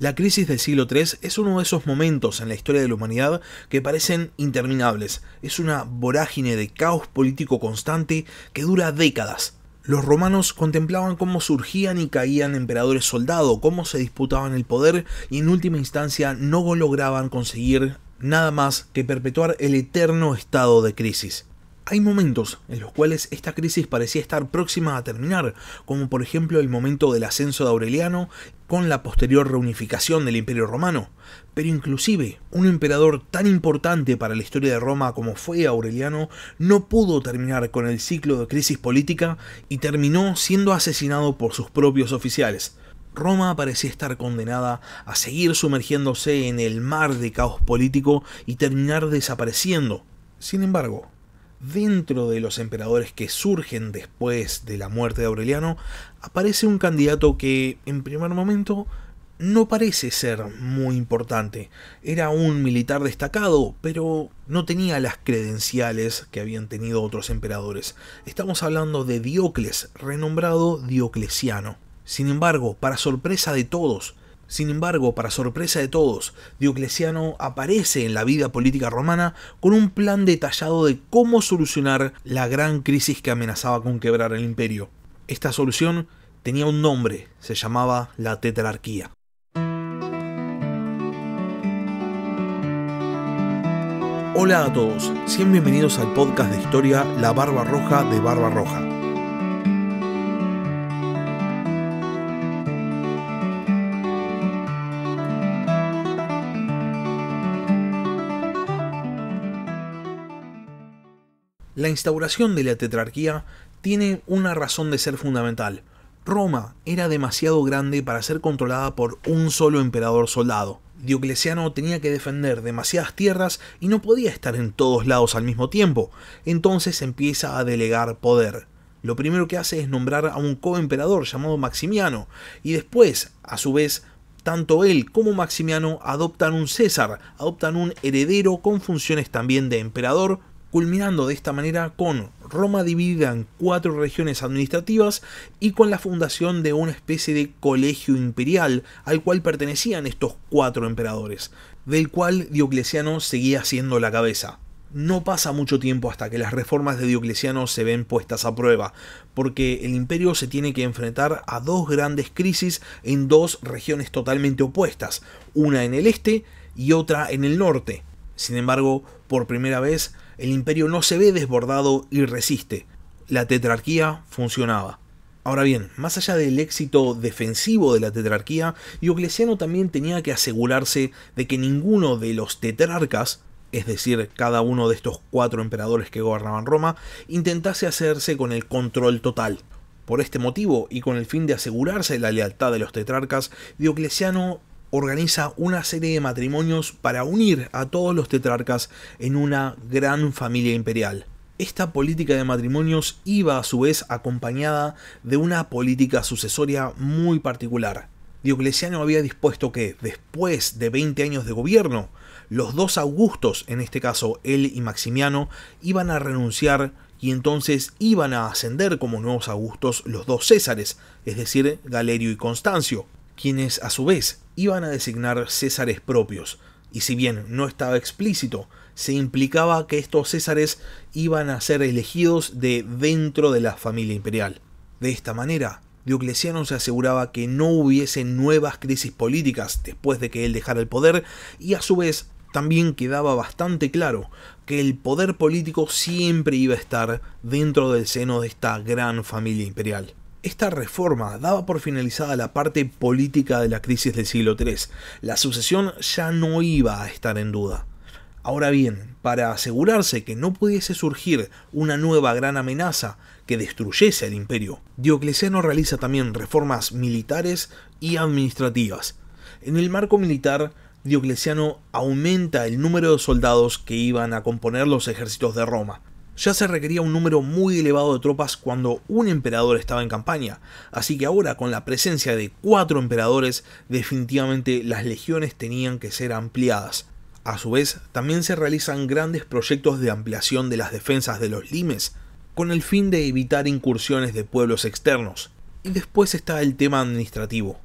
La crisis del siglo III es uno de esos momentos en la historia de la humanidad que parecen interminables. Es una vorágine de caos político constante que dura décadas. Los romanos contemplaban cómo surgían y caían emperadores soldados, cómo se disputaban el poder y en última instancia no lograban conseguir nada más que perpetuar el eterno estado de crisis. Hay momentos en los cuales esta crisis parecía estar próxima a terminar, como por ejemplo el momento del ascenso de Aureliano con la posterior reunificación del Imperio Romano, pero inclusive un emperador tan importante para la historia de Roma como fue Aureliano no pudo terminar con el ciclo de crisis política y terminó siendo asesinado por sus propios oficiales. Roma parecía estar condenada a seguir sumergiéndose en el mar de caos político y terminar desapareciendo. Sin embargo, Dentro de los emperadores que surgen después de la muerte de Aureliano, aparece un candidato que en primer momento no parece ser muy importante. Era un militar destacado, pero no tenía las credenciales que habían tenido otros emperadores. Estamos hablando de Diocles, renombrado Dioclesiano. Sin embargo, para sorpresa de todos, sin embargo, para sorpresa de todos, Diocleciano aparece en la vida política romana con un plan detallado de cómo solucionar la gran crisis que amenazaba con quebrar el imperio. Esta solución tenía un nombre, se llamaba la tetrarquía. Hola a todos, bienvenidos al podcast de historia La Barba Roja de Barba Roja. La instauración de la tetrarquía tiene una razón de ser fundamental. Roma era demasiado grande para ser controlada por un solo emperador soldado. Diocleciano tenía que defender demasiadas tierras y no podía estar en todos lados al mismo tiempo, entonces empieza a delegar poder. Lo primero que hace es nombrar a un coemperador llamado Maximiano, y después, a su vez, tanto él como Maximiano adoptan un César, adoptan un heredero con funciones también de emperador, culminando de esta manera con Roma dividida en cuatro regiones administrativas y con la fundación de una especie de colegio imperial al cual pertenecían estos cuatro emperadores, del cual Diocleciano seguía siendo la cabeza. No pasa mucho tiempo hasta que las reformas de Diocleciano se ven puestas a prueba, porque el imperio se tiene que enfrentar a dos grandes crisis en dos regiones totalmente opuestas, una en el este y otra en el norte. Sin embargo, por primera vez, el imperio no se ve desbordado y resiste. La tetrarquía funcionaba. Ahora bien, más allá del éxito defensivo de la tetrarquía, Diocleciano también tenía que asegurarse de que ninguno de los tetrarcas, es decir, cada uno de estos cuatro emperadores que gobernaban Roma, intentase hacerse con el control total. Por este motivo, y con el fin de asegurarse la lealtad de los tetrarcas, Diocleciano organiza una serie de matrimonios para unir a todos los tetrarcas en una gran familia imperial. Esta política de matrimonios iba a su vez acompañada de una política sucesoria muy particular. Diocleciano había dispuesto que, después de 20 años de gobierno, los dos Augustos, en este caso él y Maximiano, iban a renunciar y entonces iban a ascender como nuevos Augustos los dos Césares, es decir, Galerio y Constancio, quienes a su vez iban a designar césares propios, y si bien no estaba explícito, se implicaba que estos césares iban a ser elegidos de dentro de la familia imperial. De esta manera, Diocleciano se aseguraba que no hubiese nuevas crisis políticas después de que él dejara el poder y a su vez también quedaba bastante claro que el poder político siempre iba a estar dentro del seno de esta gran familia imperial esta reforma daba por finalizada la parte política de la crisis del siglo III. La sucesión ya no iba a estar en duda. Ahora bien, para asegurarse que no pudiese surgir una nueva gran amenaza que destruyese el imperio, Diocleciano realiza también reformas militares y administrativas. En el marco militar, Diocleciano aumenta el número de soldados que iban a componer los ejércitos de Roma. Ya se requería un número muy elevado de tropas cuando un emperador estaba en campaña, así que ahora con la presencia de cuatro emperadores definitivamente las legiones tenían que ser ampliadas. A su vez, también se realizan grandes proyectos de ampliación de las defensas de los limes, con el fin de evitar incursiones de pueblos externos. Y después está el tema administrativo.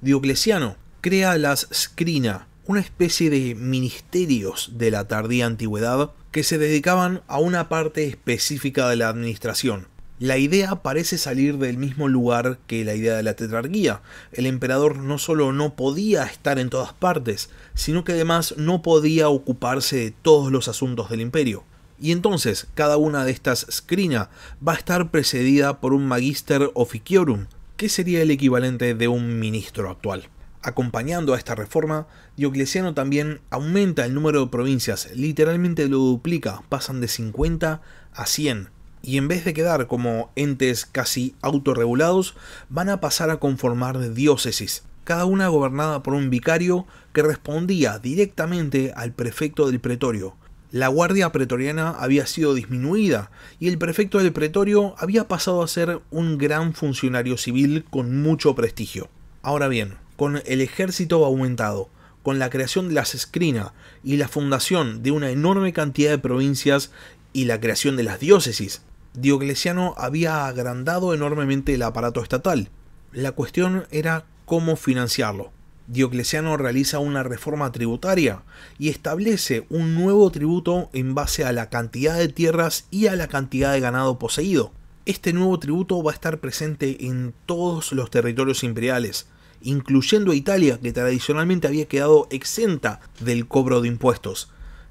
Diocleciano crea las scrina, una especie de ministerios de la tardía antigüedad que se dedicaban a una parte específica de la administración. La idea parece salir del mismo lugar que la idea de la tetrarquía. El emperador no solo no podía estar en todas partes, sino que además no podía ocuparse de todos los asuntos del imperio. Y entonces, cada una de estas scrina va a estar precedida por un magister officiorum, que sería el equivalente de un ministro actual. Acompañando a esta reforma, Diocleciano también aumenta el número de provincias, literalmente lo duplica, pasan de 50 a 100, y en vez de quedar como entes casi autorregulados, van a pasar a conformar diócesis, cada una gobernada por un vicario que respondía directamente al prefecto del pretorio. La guardia pretoriana había sido disminuida y el prefecto del pretorio había pasado a ser un gran funcionario civil con mucho prestigio. Ahora bien, con el ejército aumentado, con la creación de las Escrina y la fundación de una enorme cantidad de provincias y la creación de las diócesis, Diocleciano había agrandado enormemente el aparato estatal. La cuestión era cómo financiarlo. Diocleciano realiza una reforma tributaria y establece un nuevo tributo en base a la cantidad de tierras y a la cantidad de ganado poseído. Este nuevo tributo va a estar presente en todos los territorios imperiales, incluyendo a Italia, que tradicionalmente había quedado exenta del cobro de impuestos.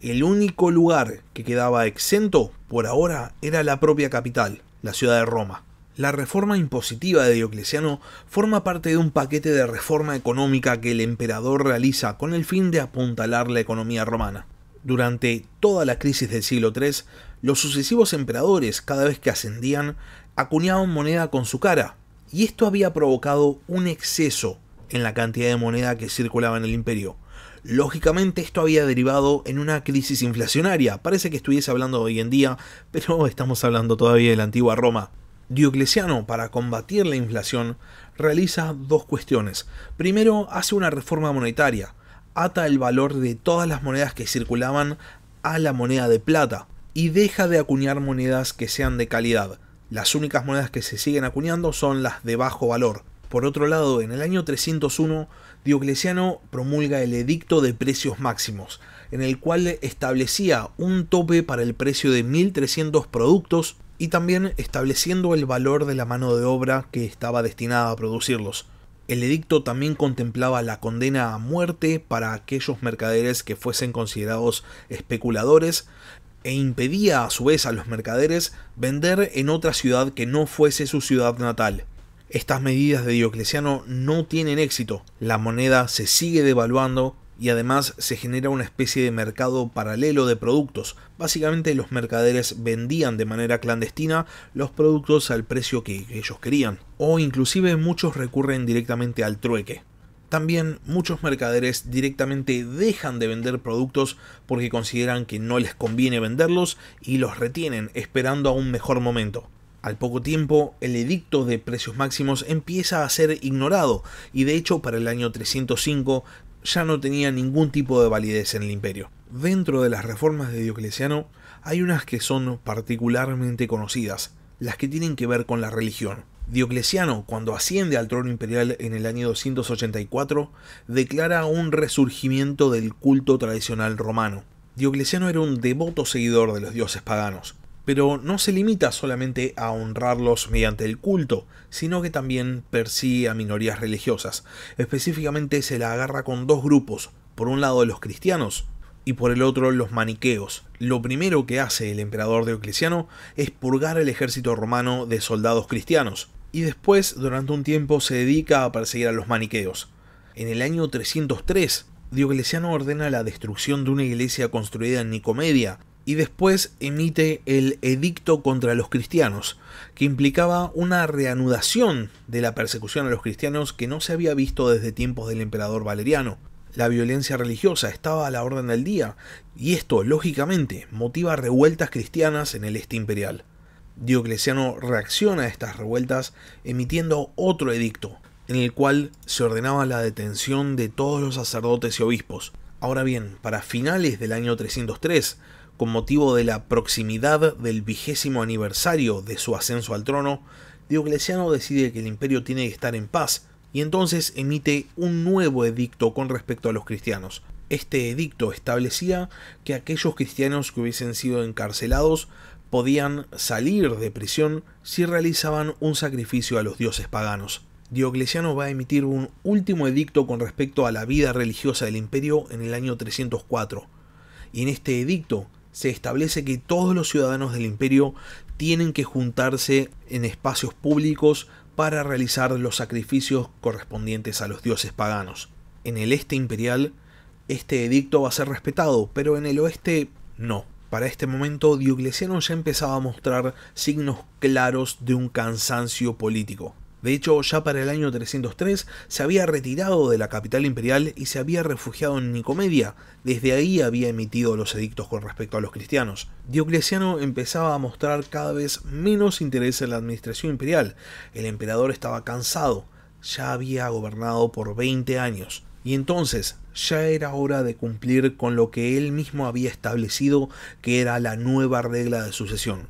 El único lugar que quedaba exento por ahora era la propia capital, la ciudad de Roma. La reforma impositiva de Diocleciano forma parte de un paquete de reforma económica que el emperador realiza con el fin de apuntalar la economía romana. Durante toda la crisis del siglo III, los sucesivos emperadores, cada vez que ascendían, acuñaban moneda con su cara, y esto había provocado un exceso en la cantidad de moneda que circulaba en el imperio. Lógicamente esto había derivado en una crisis inflacionaria, parece que estuviese hablando hoy en día, pero estamos hablando todavía de la antigua Roma. Diocleciano, para combatir la inflación, realiza dos cuestiones. Primero, hace una reforma monetaria, ata el valor de todas las monedas que circulaban a la moneda de plata, y deja de acuñar monedas que sean de calidad. Las únicas monedas que se siguen acuñando son las de bajo valor. Por otro lado, en el año 301, Diocleciano promulga el edicto de precios máximos, en el cual establecía un tope para el precio de 1.300 productos y también estableciendo el valor de la mano de obra que estaba destinada a producirlos. El edicto también contemplaba la condena a muerte para aquellos mercaderes que fuesen considerados especuladores e impedía a su vez a los mercaderes vender en otra ciudad que no fuese su ciudad natal. Estas medidas de Diocleciano no tienen éxito, la moneda se sigue devaluando y además se genera una especie de mercado paralelo de productos. Básicamente los mercaderes vendían de manera clandestina los productos al precio que ellos querían, o inclusive muchos recurren directamente al trueque. También muchos mercaderes directamente dejan de vender productos porque consideran que no les conviene venderlos y los retienen esperando a un mejor momento. Al poco tiempo, el edicto de precios máximos empieza a ser ignorado y de hecho para el año 305 ya no tenía ningún tipo de validez en el imperio. Dentro de las reformas de Diocleciano hay unas que son particularmente conocidas, las que tienen que ver con la religión. Diocleciano, cuando asciende al trono imperial en el año 284, declara un resurgimiento del culto tradicional romano. Dioclesiano era un devoto seguidor de los dioses paganos, pero no se limita solamente a honrarlos mediante el culto, sino que también persigue a minorías religiosas. Específicamente se la agarra con dos grupos, por un lado los cristianos, y por el otro los maniqueos. Lo primero que hace el emperador Diocleciano es purgar el ejército romano de soldados cristianos, y después durante un tiempo se dedica a perseguir a los maniqueos. En el año 303, Diocleciano ordena la destrucción de una iglesia construida en Nicomedia y después emite el edicto contra los cristianos, que implicaba una reanudación de la persecución a los cristianos que no se había visto desde tiempos del emperador Valeriano. La violencia religiosa estaba a la orden del día, y esto, lógicamente, motiva revueltas cristianas en el este imperial. Diocleciano reacciona a estas revueltas emitiendo otro edicto, en el cual se ordenaba la detención de todos los sacerdotes y obispos. Ahora bien, para finales del año 303, con motivo de la proximidad del vigésimo aniversario de su ascenso al trono, Diocleciano decide que el imperio tiene que estar en paz y entonces emite un nuevo edicto con respecto a los cristianos. Este edicto establecía que aquellos cristianos que hubiesen sido encarcelados podían salir de prisión si realizaban un sacrificio a los dioses paganos. Diocleciano va a emitir un último edicto con respecto a la vida religiosa del imperio en el año 304, y en este edicto se establece que todos los ciudadanos del imperio tienen que juntarse en espacios públicos para realizar los sacrificios correspondientes a los dioses paganos. En el este imperial, este edicto va a ser respetado, pero en el oeste no. Para este momento, Diocleciano ya empezaba a mostrar signos claros de un cansancio político. De hecho, ya para el año 303 se había retirado de la capital imperial y se había refugiado en Nicomedia. Desde ahí había emitido los edictos con respecto a los cristianos. Diocleciano empezaba a mostrar cada vez menos interés en la administración imperial. El emperador estaba cansado, ya había gobernado por 20 años. Y entonces, ya era hora de cumplir con lo que él mismo había establecido que era la nueva regla de sucesión.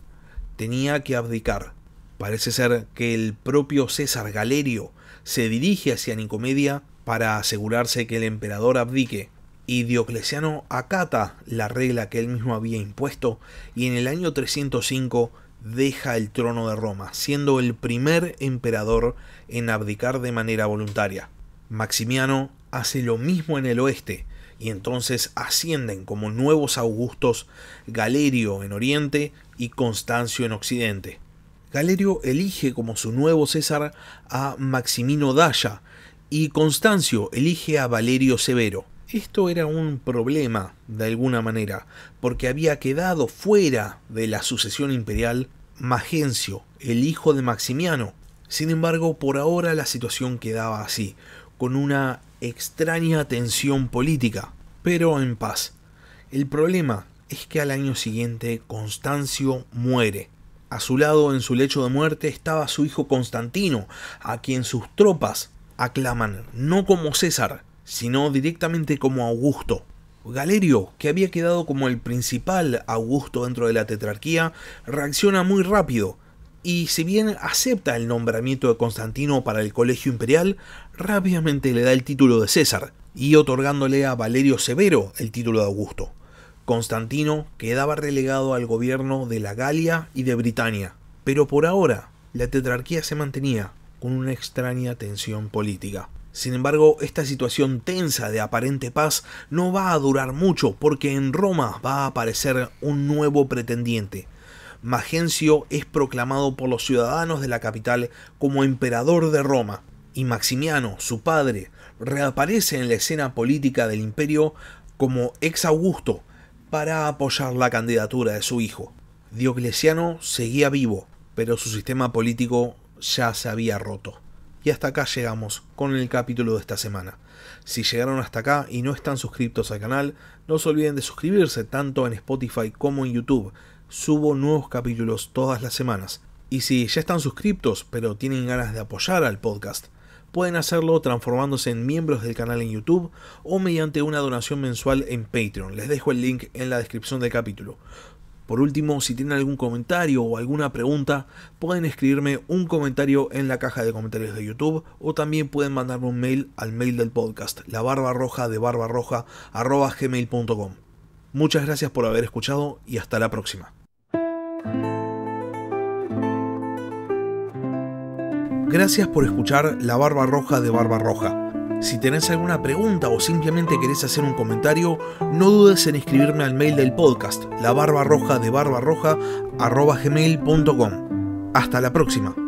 Tenía que abdicar. Parece ser que el propio César Galerio se dirige hacia Nicomedia para asegurarse que el emperador abdique, y Diocleciano acata la regla que él mismo había impuesto y en el año 305 deja el trono de Roma, siendo el primer emperador en abdicar de manera voluntaria. Maximiano hace lo mismo en el oeste, y entonces ascienden como nuevos augustos Galerio en oriente y Constancio en occidente. Galerio elige como su nuevo César a Maximino Daya y Constancio elige a Valerio Severo. Esto era un problema, de alguna manera, porque había quedado fuera de la sucesión imperial Magencio, el hijo de Maximiano. Sin embargo, por ahora la situación quedaba así, con una extraña tensión política, pero en paz. El problema es que al año siguiente Constancio muere. A su lado, en su lecho de muerte, estaba su hijo Constantino, a quien sus tropas aclaman no como César, sino directamente como Augusto. Galerio, que había quedado como el principal Augusto dentro de la tetrarquía, reacciona muy rápido y si bien acepta el nombramiento de Constantino para el Colegio Imperial, rápidamente le da el título de César, y otorgándole a Valerio Severo el título de Augusto. Constantino quedaba relegado al gobierno de la Galia y de Britania, pero por ahora la tetrarquía se mantenía con una extraña tensión política. Sin embargo, esta situación tensa de aparente paz no va a durar mucho porque en Roma va a aparecer un nuevo pretendiente, Magencio es proclamado por los ciudadanos de la capital como emperador de Roma, y Maximiano, su padre, reaparece en la escena política del imperio como ex Augusto para apoyar la candidatura de su hijo. Dioclesiano seguía vivo, pero su sistema político ya se había roto. Y hasta acá llegamos con el capítulo de esta semana. Si llegaron hasta acá y no están suscritos al canal, no se olviden de suscribirse tanto en Spotify como en YouTube subo nuevos capítulos todas las semanas. Y si ya están suscriptos pero tienen ganas de apoyar al podcast, pueden hacerlo transformándose en miembros del canal en YouTube o mediante una donación mensual en Patreon. Les dejo el link en la descripción del capítulo. Por último, si tienen algún comentario o alguna pregunta, pueden escribirme un comentario en la caja de comentarios de YouTube o también pueden mandarme un mail al mail del podcast, la de Muchas gracias por haber escuchado y hasta la próxima. Gracias por escuchar La Barba Roja de Barba Roja. Si tenés alguna pregunta o simplemente querés hacer un comentario, no dudes en escribirme al mail del podcast, la barba roja de barba roja, Hasta la próxima.